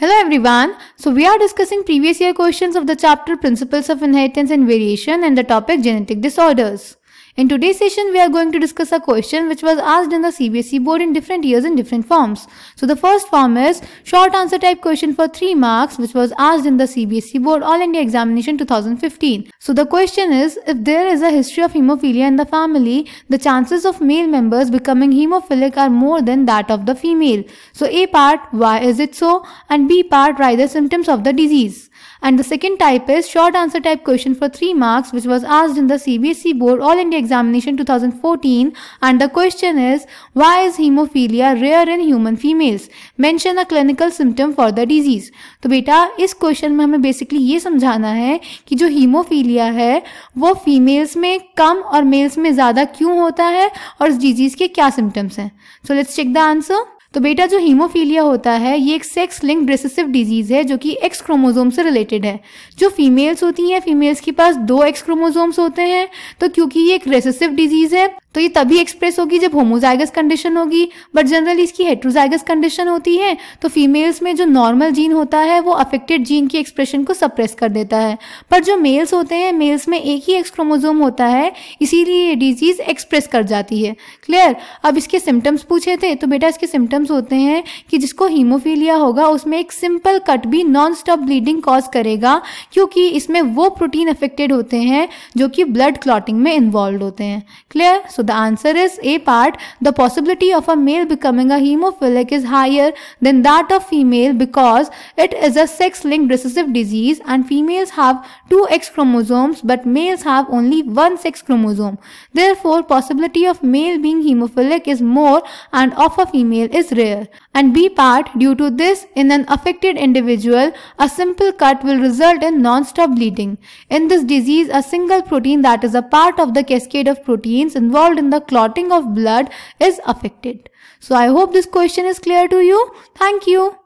Hello everyone. So we are discussing previous year questions of the chapter Principles of Inheritance and Variation and the topic Genetic Disorders. In today's session, we are going to discuss a question which was asked in the CBSE board in different years in different forms. So the first form is short answer type question for 3 marks which was asked in the CBSE board All India Examination 2015. So the question is, if there is a history of hemophilia in the family, the chances of male members becoming hemophilic are more than that of the female. So A part, why is it so? And B part, write the symptoms of the disease. And the second type is short answer type question for 3 marks which was asked in the CBSE board All India Examination examination 2014 and the question is why is haemophilia rare in human females mention a clinical symptom for the disease तो बेटा इस question में हमें basically ये समझाना है कि जो हीमोफीलिया है वो फीमेल्स में कम और मेल्स में ज़्यादा क्यों होता है और इस डिजीज़ के क्या सिम्टम्स हैं so let's check the answer तो बेटा जो हीमोफीलिया होता है ये एक सेक्स लिंक रेसेसिव डिजीज़ है जो कि एक्स क्रोमोजोम से रिलेटेड है जो फीमेल्स होती हैं फीमेल्स के पास दो एक्स क्रोमोजोम्स होते हैं तो क्योंकि ये एक रेसेसिव डिजीज़ है तो ये तभी एक्सप्रेस होगी जब होमोजाइगस कंडीशन होगी बट जनरली इसकी हेट्रोजाइगस कंडीशन होती है तो फीमेल्स में जो नॉर्मल जीन होता है वो अफेक्टेड जीन की एक्सप्रेशन को सप्रेस कर देता है पर जो मेल्स होते हैं मेल्स में एक ही एक्सक्रोमोजोम होता है इसीलिए ये डिजीज़ एक्सप्रेस कर जाती है क्लियर अब इसके सिम्टम्स पूछे थे तो बेटा इसके सिम्टम्स सिम्टम्स होते हैं कि जिसको हीमोफीलिया होगा उसमें एक सिंपल कट भी नॉन स्टॉप ब्लीडिंग कॉज करेगा क्योंकि इसमें वो प्रोटीन अफेक्टेड होते हैं जो कि ब्लड क्लॉटिंग में इन्वॉल्व होते हैं clear so the answer is a part the possibility of a male becoming a haemophilic is higher than that of female because it is a sex link recessive disease and females have two X chromosomes but males have only one sex chromosome chromosome therefore possibility of male being haemophilic is more and of a female is rare and B part due to this in an affected individual a simple cut will result in non-stop bleeding. In this disease a single protein that is a part of the cascade of proteins involved in the clotting of blood is affected. So I hope this question is clear to you. Thank you.